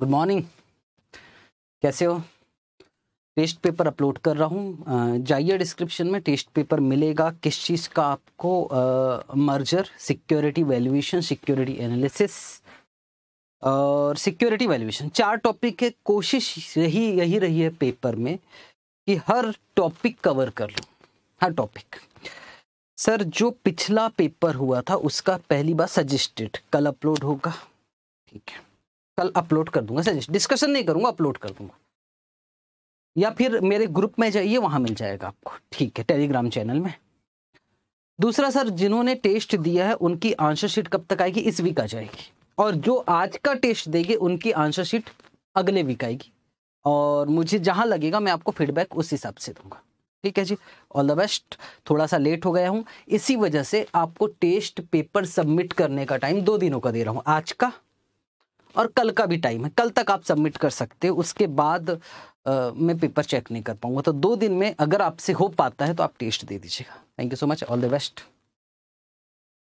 good morning कैसे हो test paper upload कर रहा हूँ जाइए डिस्क्रिप्शन में टेस्ट पेपर मिलेगा किस चीज़ का आपको merger security valuation security analysis और सिक्योरिटी वैल्यूएशन चार टॉपिक है कोशिश यही यही रही है पेपर में कि हर टॉपिक कवर कर लूँ हर टॉपिक सर जो पिछला पेपर हुआ था उसका पहली बार सजेस्टेड कल अपलोड होगा ठीक है कल अपलोड कर दूंगा सजेस्ट डिस्कशन नहीं करूंगा अपलोड कर दूंगा या फिर मेरे ग्रुप में जाइए वहां मिल जाएगा आपको ठीक है टेलीग्राम चैनल में दूसरा सर जिन्होंने टेस्ट दिया है उनकी आंसर शीट कब तक आएगी इस वीक आ जाएगी और जो आज का टेस्ट देंगे उनकी आंसर शीट अगले वीक आएगी और मुझे जहां लगेगा मैं आपको फीडबैक उस हिसाब से दूंगा ठीक है जी ऑल द बेस्ट थोड़ा सा लेट हो गया हूँ इसी वजह से आपको टेस्ट पेपर सबमिट करने का टाइम दो दिनों का दे रहा हूँ आज का और कल का भी टाइम है कल तक आप सबमिट कर सकते हैं उसके बाद आ, मैं पेपर चेक नहीं कर पाऊंगा तो दो दिन में अगर आपसे हो पाता है तो आप टेस्ट दे दीजिएगा thank you so much all the best